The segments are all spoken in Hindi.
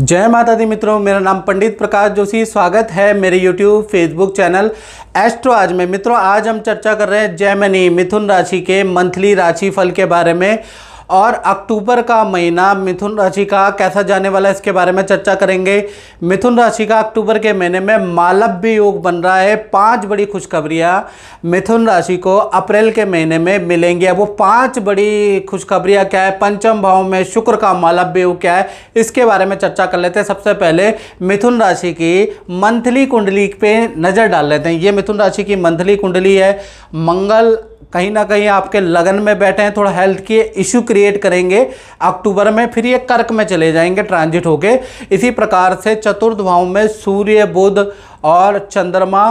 जय माता दी मित्रों मेरा नाम पंडित प्रकाश जोशी स्वागत है मेरे यूट्यूब फेसबुक चैनल एस्ट्रो आज में मित्रों आज हम चर्चा कर रहे हैं मनी मिथुन राशि के मंथली राशि फल के बारे में और अक्टूबर का महीना मिथुन राशि का कैसा जाने वाला है इसके बारे में चर्चा करेंगे मिथुन राशि का अक्टूबर के महीने में मालव्य योग बन रहा है पांच बड़ी खुशखबरियाँ मिथुन राशि को अप्रैल के महीने में मिलेंगी अब वो पांच बड़ी खुशखबरियाँ क्या है पंचम भाव में शुक्र का मालव्य योग क्या है इसके बारे में चर्चा कर लेते हैं सबसे पहले मिथुन राशि की मंथली कुंडली पर नज़र डाल लेते हैं ये मिथुन राशि की मंथली कुंडली है मंगल कहीं ना कहीं आपके लगन में बैठे हैं थोड़ा हेल्थ के इश्यू क्रिएट करेंगे अक्टूबर में फिर ये कर्क में चले जाएंगे ट्रांजिट होके इसी प्रकार से चतुर्थ भाव में सूर्य बुध और चंद्रमा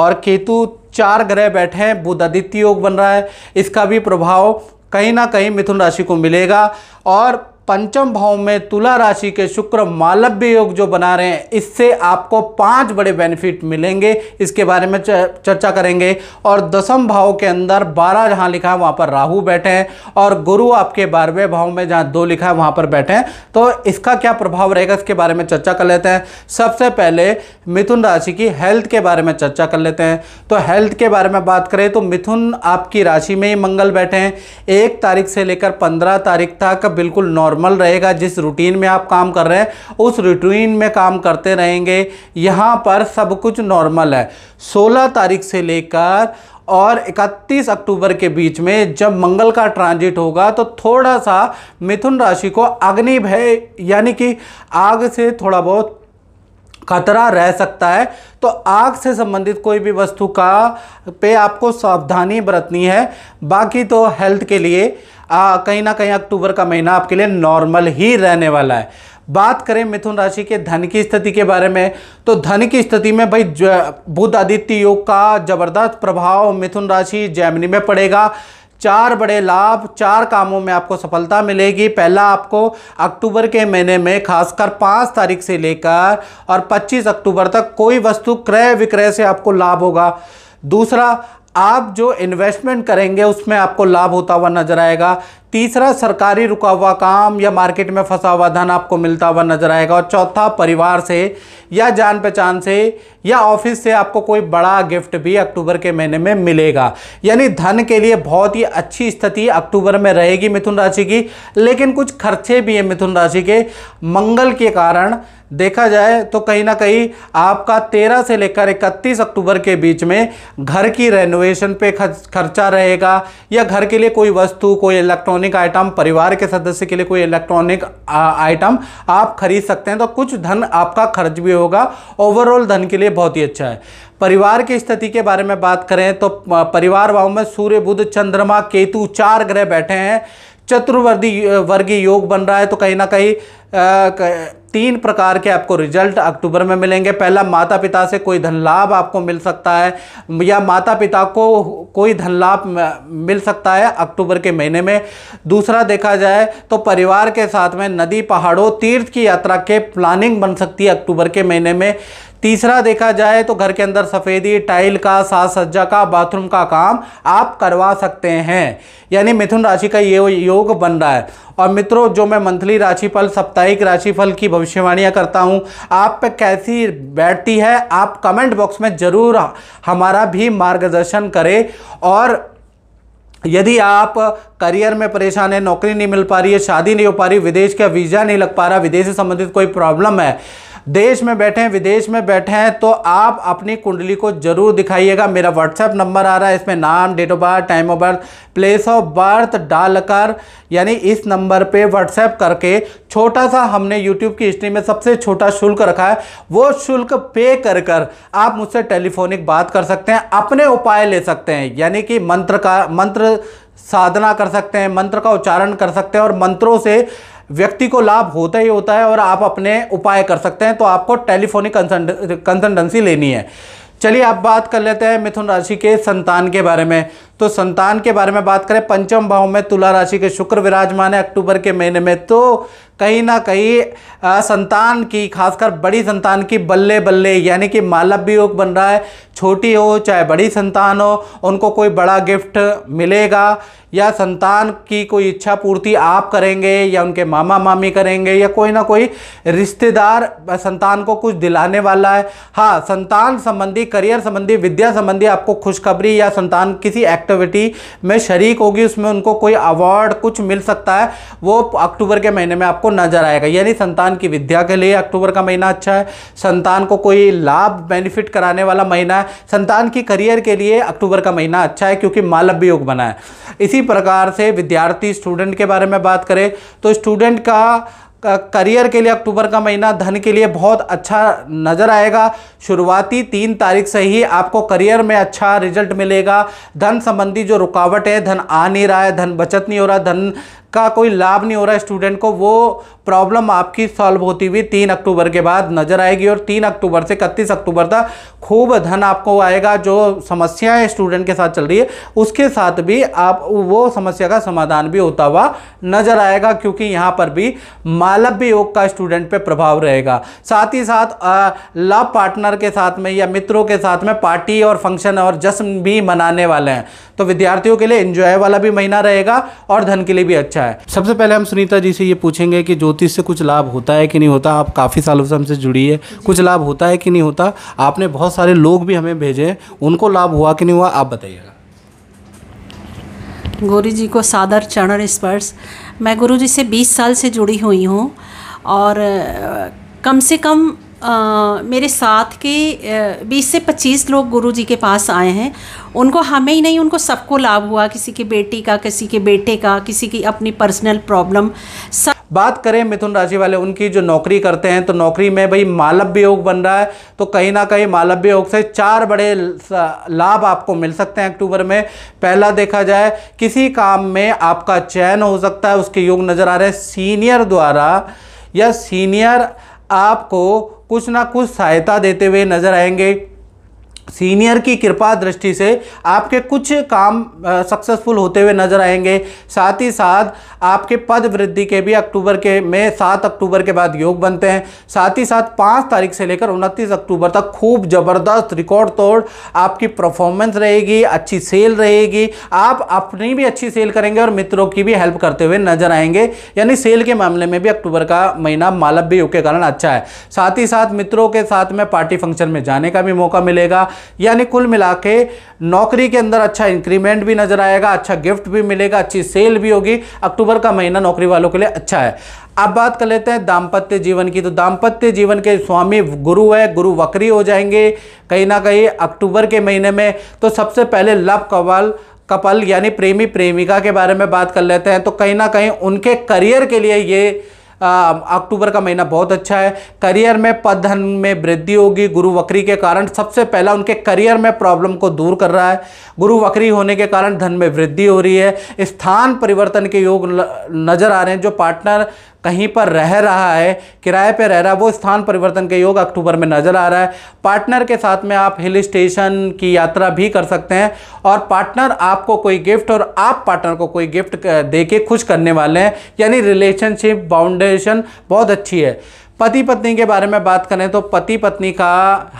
और केतु चार ग्रह बैठे हैं बुध आदित्य योग बन रहा है इसका भी प्रभाव कहीं ना कहीं मिथुन राशि को मिलेगा और पंचम भाव में तुला राशि के शुक्र मालव्य योग जो बना रहे हैं इससे आपको पांच बड़े बेनिफिट मिलेंगे इसके बारे में चर्चा करेंगे और दसम भाव के अंदर बारह जहां लिखा है वहां पर राहु बैठे हैं और गुरु आपके बारहवें भाव में जहां दो लिखा है वहां पर बैठे हैं तो इसका क्या प्रभाव रहेगा इसके बारे में चर्चा कर लेते हैं सबसे पहले मिथुन राशि की हेल्थ के बारे में चर्चा कर लेते हैं तो हेल्थ के बारे में बात करें तो मिथुन आपकी राशि में ही मंगल बैठे हैं एक तारीख से लेकर पंद्रह तारीख तक बिल्कुल नॉर्मल नॉर्मल रहेगा जिस रूटीन में आप काम कर रहे हैं उस रूटीन में काम करते रहेंगे यहाँ पर सब कुछ नॉर्मल है 16 तारीख से लेकर और 31 अक्टूबर के बीच में जब मंगल का ट्रांजिट होगा तो थोड़ा सा मिथुन राशि को अग्नि भय यानी कि आग से थोड़ा बहुत खतरा रह सकता है तो आग से संबंधित कोई भी वस्तु का पे आपको सावधानी बरतनी है बाकी तो हेल्थ के लिए कहीं ना कहीं अक्टूबर का महीना आपके लिए नॉर्मल ही रहने वाला है बात करें मिथुन राशि के धन की स्थिति के बारे में तो धन की स्थिति में भाई बुध आदित्य योग का जबरदस्त प्रभाव मिथुन राशि जैमिनी में पड़ेगा चार बड़े लाभ चार कामों में आपको सफलता मिलेगी पहला आपको अक्टूबर के महीने में खासकर पाँच तारीख से लेकर और पच्चीस अक्टूबर तक कोई वस्तु क्रय विक्रय से आपको लाभ होगा दूसरा आप जो इन्वेस्टमेंट करेंगे उसमें आपको लाभ होता हुआ नजर आएगा तीसरा सरकारी रुका हुआ काम या मार्केट में फंसा हुआ धन आपको मिलता हुआ नजर आएगा और चौथा परिवार से या जान पहचान से या ऑफिस से आपको कोई बड़ा गिफ्ट भी अक्टूबर के महीने में मिलेगा यानी धन के लिए बहुत ही अच्छी स्थिति अक्टूबर में रहेगी मिथुन राशि की लेकिन कुछ खर्चे भी हैं मिथुन राशि के मंगल के कारण देखा जाए तो कहीं ना कहीं आपका 13 से लेकर 31 अक्टूबर के बीच में घर की रेनोवेशन पे खर्चा रहेगा या घर के लिए कोई वस्तु कोई इलेक्ट्रॉनिक इलेक्ट्रॉनिक आइटम परिवार के सदस्य के लिए कोई इलेक्ट्रॉनिक आइटम आप खरीद सकते हैं तो कुछ धन आपका खर्च भी होगा ओवरऑल धन के लिए बहुत ही अच्छा है परिवार की स्थिति के बारे में बात करें तो परिवार भाव में सूर्य बुध चंद्रमा केतु चार ग्रह बैठे हैं चतुर्वर्दी वर्गीय योग बन रहा है तो कहीं ना कहीं तीन प्रकार के आपको रिजल्ट अक्टूबर में मिलेंगे पहला माता पिता से कोई धन लाभ आपको मिल सकता है या माता पिता को कोई धन लाभ मिल सकता है अक्टूबर के महीने में दूसरा देखा जाए तो परिवार के साथ में नदी पहाड़ों तीर्थ की यात्रा के प्लानिंग बन सकती है अक्टूबर के महीने में तीसरा देखा जाए तो घर के अंदर सफ़ेदी टाइल का साज सज्जा का बाथरूम का काम आप करवा सकते हैं यानी मिथुन राशि का ये योग बन रहा है और मित्रों जो मैं मंथली राशिफल साप्ताहिक राशिफल की भविष्यवाणियाँ करता हूँ आप पे कैसी बैठती है आप कमेंट बॉक्स में ज़रूर हमारा भी मार्गदर्शन करें और यदि आप करियर में परेशान है नौकरी नहीं मिल पा रही है शादी नहीं हो पा रही विदेश का वीज़ा नहीं लग पा रहा विदेश से संबंधित कोई प्रॉब्लम है देश में बैठे हैं विदेश में बैठे हैं तो आप अपनी कुंडली को जरूर दिखाइएगा मेरा व्हाट्सएप नंबर आ रहा है इसमें नाम date of birth time of birth place of birth डालकर यानी इस नंबर पे व्हाट्सएप करके छोटा सा हमने यूट्यूब की हिस्ट्री में सबसे छोटा शुल्क रखा है वो शुल्क पे कर कर आप मुझसे टेलीफोनिक बात कर सकते हैं अपने उपाय ले सकते हैं यानी कि मंत्र का मंत्र साधना कर सकते हैं मंत्र का उच्चारण कर सकते हैं और मंत्रों से व्यक्ति को लाभ होता ही होता है और आप अपने उपाय कर सकते हैं तो आपको टेलीफोनिक कंसल्टेंसी लेनी है चलिए आप बात कर लेते हैं मिथुन राशि के संतान के बारे में तो संतान के बारे में बात करें पंचम भाव में तुला राशि के शुक्र विराजमान है अक्टूबर के महीने में तो कहीं ना कहीं संतान की खासकर बड़ी संतान की बल्ले बल्ले यानी कि भी योग बन रहा है छोटी हो चाहे बड़ी संतान हो उनको कोई बड़ा गिफ्ट मिलेगा या संतान की कोई इच्छा पूर्ति आप करेंगे या उनके मामा मामी करेंगे या कोई ना कोई रिश्तेदार संतान को कुछ दिलाने वाला है हाँ संतान संबंधी करियर संबंधी विद्या संबंधी आपको खुशखबरी या संतान किसी एक्ट एक्टिविटी में शरीक होगी उसमें उनको कोई अवार्ड कुछ मिल सकता है वो अक्टूबर के महीने में आपको नजर आएगा यानी संतान की विद्या के लिए अक्टूबर का महीना अच्छा है संतान को कोई लाभ बेनिफिट कराने वाला महीना है संतान की करियर के लिए अक्टूबर का महीना अच्छा है क्योंकि मालव्य योग बना है इसी प्रकार से विद्यार्थी स्टूडेंट के बारे में बात करें तो स्टूडेंट का करियर के लिए अक्टूबर का महीना धन के लिए बहुत अच्छा नज़र आएगा शुरुआती तीन तारीख से ही आपको करियर में अच्छा रिजल्ट मिलेगा धन संबंधी जो रुकावट है धन आ नहीं रहा है धन बचत नहीं हो रहा धन का कोई लाभ नहीं हो रहा स्टूडेंट को वो प्रॉब्लम आपकी सॉल्व होती हुई तीन अक्टूबर के बाद नजर आएगी और तीन अक्टूबर से इकतीस अक्टूबर तक खूब धन आपको आएगा जो समस्याएं स्टूडेंट के साथ चल रही है उसके साथ भी आप वो समस्या का समाधान भी होता हुआ नजर आएगा क्योंकि यहाँ पर भी मालव्य योग का स्टूडेंट पर प्रभाव रहेगा साथ ही साथ लव पार्टनर के साथ में या मित्रों के साथ में पार्टी और फंक्शन और जश्न भी मनाने वाले हैं तो विद्यार्थियों के लिए इंजॉय वाला भी महीना रहेगा और धन के लिए भी अच्छा अच्छा है सबसे पहले हम सुनीता जी से ये पूछेंगे कि ज्योतिष से कुछ लाभ होता है कि नहीं होता आप काफ़ी सालों से हमसे जुड़ी है कुछ लाभ होता है कि नहीं होता आपने बहुत सारे लोग भी हमें भेजे हैं उनको लाभ हुआ कि नहीं हुआ आप बताइएगा गौरी जी को सादर चरण स्पर्श मैं गुरु जी से 20 साल से जुड़ी हुई हूँ और कम से कम आ, मेरे साथ के बीस से पच्चीस लोग गुरु जी के पास आए हैं उनको हमें ही नहीं उनको सबको लाभ हुआ किसी की बेटी का किसी के बेटे का किसी की अपनी पर्सनल प्रॉब्लम सब बात करें मिथुन राशि वाले उनकी जो नौकरी करते हैं तो नौकरी में भाई मालव्य योग बन रहा है तो कहीं ना कहीं मालव्य योग से चार बड़े लाभ आपको मिल सकते हैं अक्टूबर में पहला देखा जाए किसी काम में आपका चयन हो सकता है उसके योग नज़र आ रहे हैं सीनियर द्वारा या सीनियर आपको कुछ ना कुछ सहायता देते हुए नजर आएंगे सीनियर की कृपा दृष्टि से आपके कुछ काम सक्सेसफुल होते हुए नजर आएंगे साथ ही साथ आपके पद वृद्धि के भी अक्टूबर के में सात अक्टूबर के बाद योग बनते हैं साथ ही साथ पाँच तारीख से लेकर उनतीस अक्टूबर तक खूब ज़बरदस्त रिकॉर्ड तोड़ आपकी परफॉर्मेंस रहेगी अच्छी सेल रहेगी आप अपनी भी अच्छी सेल करेंगे और मित्रों की भी हेल्प करते हुए नजर आएंगे यानी सेल के मामले में भी अक्टूबर का महीना मालव भी योग के कारण अच्छा है साथ ही साथ मित्रों के साथ में पार्टी फंक्शन में जाने का भी मौका मिलेगा यानी कुल मिला के नौकरी के अंदर अच्छा इंक्रीमेंट भी नजर आएगा अच्छा गिफ्ट भी मिलेगा अच्छी सेल भी होगी अक्टूबर का महीना नौकरी वालों के लिए अच्छा है अब बात कर लेते हैं दाम्पत्य जीवन की तो दाम्पत्य जीवन के स्वामी गुरु है गुरु वक्री हो जाएंगे कहीं ना कहीं अक्टूबर के महीने में तो सबसे पहले लव कवाल कपल यानी प्रेमी प्रेमिका के बारे में बात कर लेते हैं तो कहीं ना कहीं उनके करियर के लिए ये अक्टूबर का महीना बहुत अच्छा है करियर में पद धन में वृद्धि होगी गुरु वक्री के कारण सबसे पहला उनके करियर में प्रॉब्लम को दूर कर रहा है गुरु वक्री होने के कारण धन में वृद्धि हो रही है स्थान परिवर्तन के योग नज़र आ रहे हैं जो पार्टनर कहीं पर रह रहा है किराए पर रह रहा है वो स्थान परिवर्तन के योग अक्टूबर में नज़र आ रहा है पार्टनर के साथ में आप हिल स्टेशन की यात्रा भी कर सकते हैं और पार्टनर आपको कोई गिफ्ट और आप पार्टनर को कोई गिफ्ट दे के खुश करने वाले हैं यानी रिलेशनशिप बाउंडेशन बहुत अच्छी है पति पत्नी के बारे में बात करें तो पति पत्नी का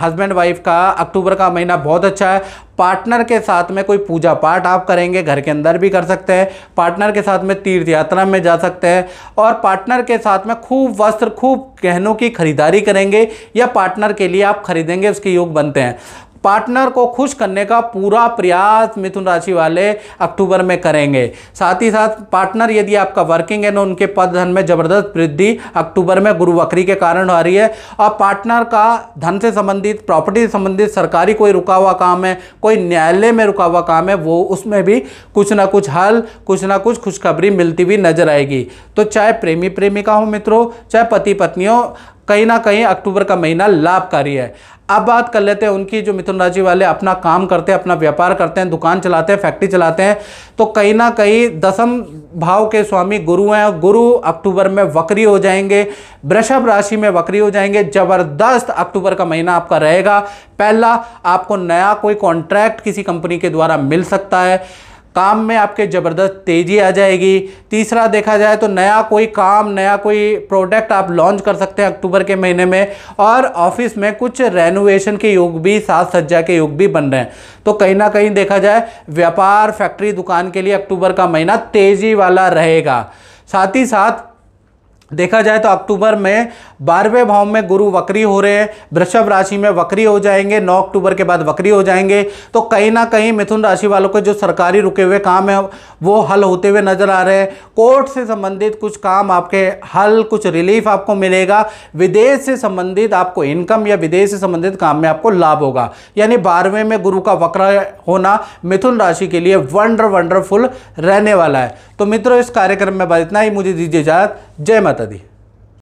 हस्बैंड वाइफ का अक्टूबर का महीना बहुत अच्छा है पार्टनर के साथ में कोई पूजा पाठ आप करेंगे घर के अंदर भी कर सकते हैं पार्टनर के साथ में तीर्थ यात्रा में जा सकते हैं और पार्टनर के साथ में खूब वस्त्र खूब गहनों की खरीदारी करेंगे या पार्टनर के लिए आप खरीदेंगे उसके योग बनते हैं पार्टनर को खुश करने का पूरा प्रयास मिथुन राशि वाले अक्टूबर में करेंगे साथ ही साथ पार्टनर यदि आपका वर्किंग है ना तो उनके पद धन में जबरदस्त वृद्धि अक्टूबर में गुरु वक्री के कारण आ रही है और पार्टनर का धन से संबंधित प्रॉपर्टी से संबंधित सरकारी कोई रुका हुआ काम है कोई न्यायालय में रुका हुआ काम है वो उसमें भी कुछ ना कुछ हल कुछ ना कुछ खुशखबरी मिलती हुई नजर आएगी तो चाहे प्रेमी प्रेमिका हो मित्रों चाहे पति पत्नी हो कहीं ना कहीं अक्टूबर का महीना लाभकारी है अब बात कर लेते हैं उनकी जो मिथुन राशि वाले अपना काम करते हैं अपना व्यापार करते हैं दुकान चलाते हैं फैक्ट्री चलाते हैं तो कहीं ना कहीं दसम भाव के स्वामी गुरु हैं और गुरु अक्टूबर में वक्री हो जाएंगे वृषभ राशि में वक्री हो जाएंगे जबरदस्त अक्टूबर का महीना आपका रहेगा पहला आपको नया कोई कॉन्ट्रैक्ट किसी कंपनी के द्वारा मिल सकता है काम में आपके ज़बरदस्त तेज़ी आ जाएगी तीसरा देखा जाए तो नया कोई काम नया कोई प्रोडक्ट आप लॉन्च कर सकते हैं अक्टूबर के महीने में और ऑफिस में कुछ रेनोवेशन के योग भी साज सज्जा के योग भी बन रहे हैं तो कहीं ना कहीं देखा जाए व्यापार फैक्ट्री दुकान के लिए अक्टूबर का महीना तेज़ी वाला रहेगा साथ ही साथ देखा जाए तो अक्टूबर में बारहवें भाव में गुरु वक्री हो रहे हैं वृषभ राशि में वक्री हो जाएंगे नौ अक्टूबर के बाद वक्री हो जाएंगे तो कहीं ना कहीं मिथुन राशि वालों के जो सरकारी रुके हुए काम है वो हल होते हुए नजर आ रहे हैं कोर्ट से संबंधित कुछ काम आपके हल कुछ रिलीफ आपको मिलेगा विदेश से संबंधित आपको इनकम या विदेश से संबंधित काम में आपको लाभ होगा यानी बारहवें में गुरु का वक्र होना मिथुन राशि के लिए वंडर वंडरफुल रहने वाला है तो मित्रों इस कार्यक्रम में बस इतना ही मुझे दीजिए इजाजत जय माता दी